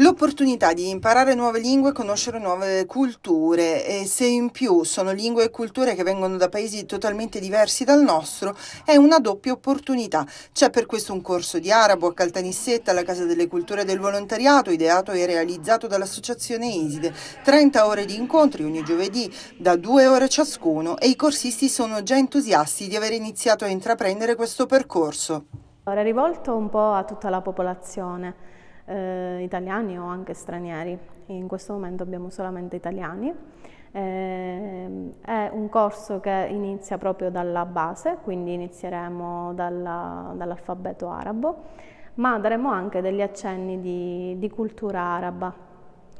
l'opportunità di imparare nuove lingue e conoscere nuove culture e se in più sono lingue e culture che vengono da paesi totalmente diversi dal nostro è una doppia opportunità. C'è per questo un corso di arabo a Caltanissetta alla Casa delle Culture del Volontariato ideato e realizzato dall'associazione Iside, 30 ore di incontri ogni giovedì da due ore ciascuno e i corsisti sono già entusiasti di aver iniziato a intraprendere questo percorso. Era rivolto un po' a tutta la popolazione eh, italiani o anche stranieri. In questo momento abbiamo solamente italiani. Eh, è un corso che inizia proprio dalla base, quindi inizieremo dalla, dall'alfabeto arabo, ma daremo anche degli accenni di, di cultura araba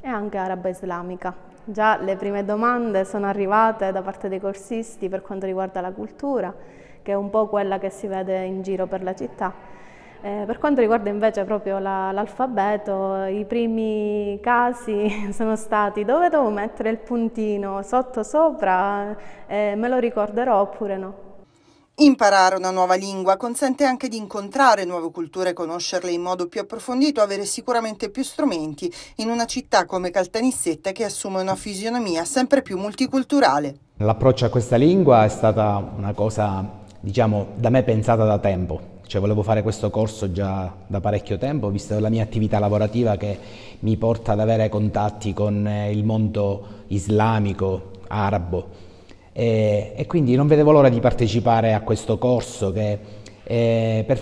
e anche araba islamica. Già le prime domande sono arrivate da parte dei corsisti per quanto riguarda la cultura, che è un po' quella che si vede in giro per la città eh, per quanto riguarda invece proprio l'alfabeto, i primi casi sono stati dove devo mettere il puntino, sotto, sopra, eh, me lo ricorderò oppure no. Imparare una nuova lingua consente anche di incontrare nuove culture, conoscerle in modo più approfondito, avere sicuramente più strumenti in una città come Caltanissetta che assume una fisionomia sempre più multiculturale. L'approccio a questa lingua è stata una cosa, diciamo, da me pensata da tempo cioè volevo fare questo corso già da parecchio tempo, vista la mia attività lavorativa che mi porta ad avere contatti con eh, il mondo islamico, arabo. E, e quindi non vedevo l'ora di partecipare a questo corso che eh, per,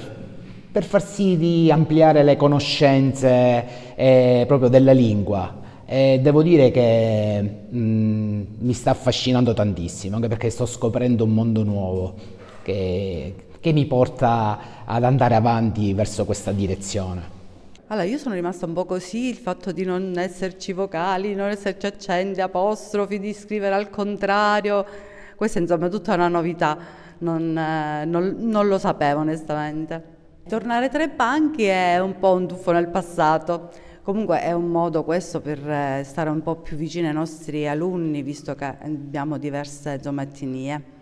per, far sì di ampliare le conoscenze eh, proprio della lingua. E devo dire che mh, mm, mi sta affascinando tantissimo, anche perché sto scoprendo un mondo nuovo che che mi porta ad andare avanti verso questa direzione. Allora, io sono rimasta un po' così, il fatto di non esserci vocali, non esserci accenti, apostrofi, di scrivere al contrario, questa insomma è tutta una novità, non, eh, non, non lo sapevo onestamente. Tornare tra i banchi è un po' un tuffo nel passato, comunque è un modo questo per eh, stare un po' più vicino ai nostri alunni, visto che abbiamo diverse zomattinie.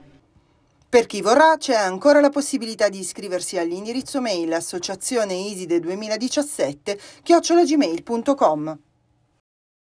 Per chi vorrà c'è ancora la possibilità di iscriversi all'indirizzo mail associazioneiside2017 chiocciolagmail.com.